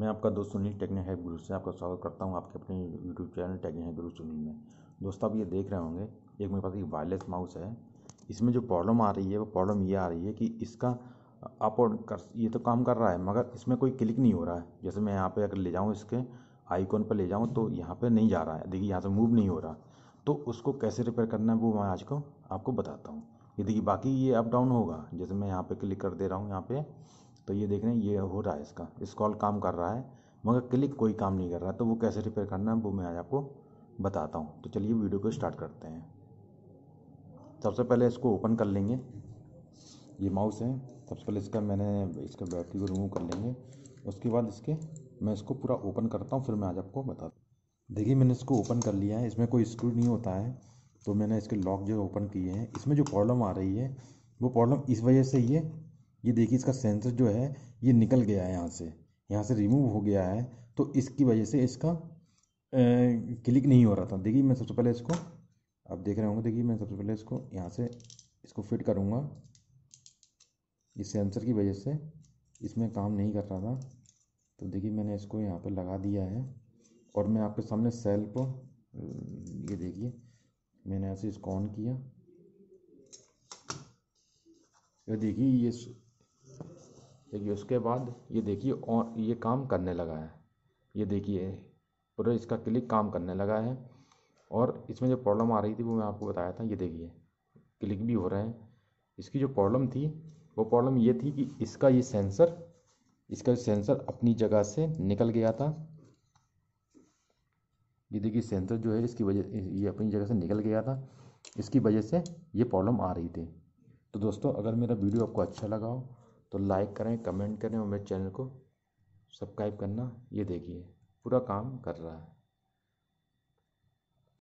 मैं आपका दोस्त सुनील टेक्निक है गुरु से आपका स्वागत करता हूँ आपके अपने यूट्यूब चैनल टेक्निक है गुरु सुनील में दोस्तों आप ये देख रहे होंगे एक मेरे पास एक वायरलेस माउस है इसमें जो प्रॉब्लम आ रही है वो प्रॉब्लम ये आ रही है कि इसका आप और कर ये तो काम कर रहा है मगर इसमें कोई क्लिक नहीं हो रहा है जैसे मैं यहाँ पर अगर ले जाऊँ इसके आईकॉन पर ले जाऊँ तो यहाँ पर नहीं जा रहा है देखिए यहाँ से मूव नहीं हो रहा तो उसको कैसे रिपेयर करना है वो मैं आज को आपको बताता हूँ ये देखिए बाकी ये अप डाउन होगा जैसे मैं यहाँ पर क्लिक कर दे रहा हूँ यहाँ पर तो ये देख रहे हैं ये हो रहा है इसका इस कॉल काम कर रहा है मगर क्लिक कोई काम नहीं कर रहा तो वो कैसे रिपेयर करना है वो मैं आज आपको बताता हूँ तो चलिए वीडियो को स्टार्ट करते हैं सबसे पहले इसको ओपन कर लेंगे ये माउस है सबसे पहले इसका मैंने इसका बैटरी को रिमूव कर लेंगे उसके बाद इसके मैं इसको पूरा ओपन करता हूँ फिर मैं आज आपको बता देखिए मैंने इसको ओपन कर लिया है इसमें कोई स्क्रू नहीं होता है तो मैंने इसके लॉक जो ओपन किए हैं इसमें जो प्रॉब्लम आ रही है वो प्रॉब्लम इस वजह से ये ये देखिए इसका सेंसर जो है ये निकल गया है यहाँ से यहाँ से रिमूव हो गया है तो इसकी वजह से इसका क्लिक नहीं हो रहा था देखिए मैं सबसे पहले इसको आप देख रहे होंगे देखिए मैं सबसे पहले इसको यहाँ से इसको फिट करूँगा इस सेंसर की वजह से इसमें काम नहीं कर रहा था तो देखिए मैंने इसको यहाँ पर लगा दिया है और मैं आपके सामने सेल को ये देखिए मैंने ऐसे इसको ऑन किया ये देखिए ये देखिए उसके बाद ये देखिए और ये काम करने लगा है ये देखिए पूरा इसका क्लिक काम करने लगा है और इसमें जो प्रॉब्लम आ रही थी वो मैं आपको बताया था ये देखिए क्लिक भी हो रहा है इसकी जो प्रॉब्लम थी वो प्रॉब्लम ये थी कि इसका ये सेंसर इसका सेंसर अपनी जगह से निकल गया था ये देखिए सेंसर जो है इसकी वजह ये अपनी जगह से निकल गया था इसकी वजह से ये प्रॉब्लम आ रही थी तो दोस्तों अगर मेरा वीडियो आपको अच्छा लगा हो तो लाइक करें कमेंट करें और मेरे चैनल को सब्सक्राइब करना ये देखिए पूरा काम कर रहा है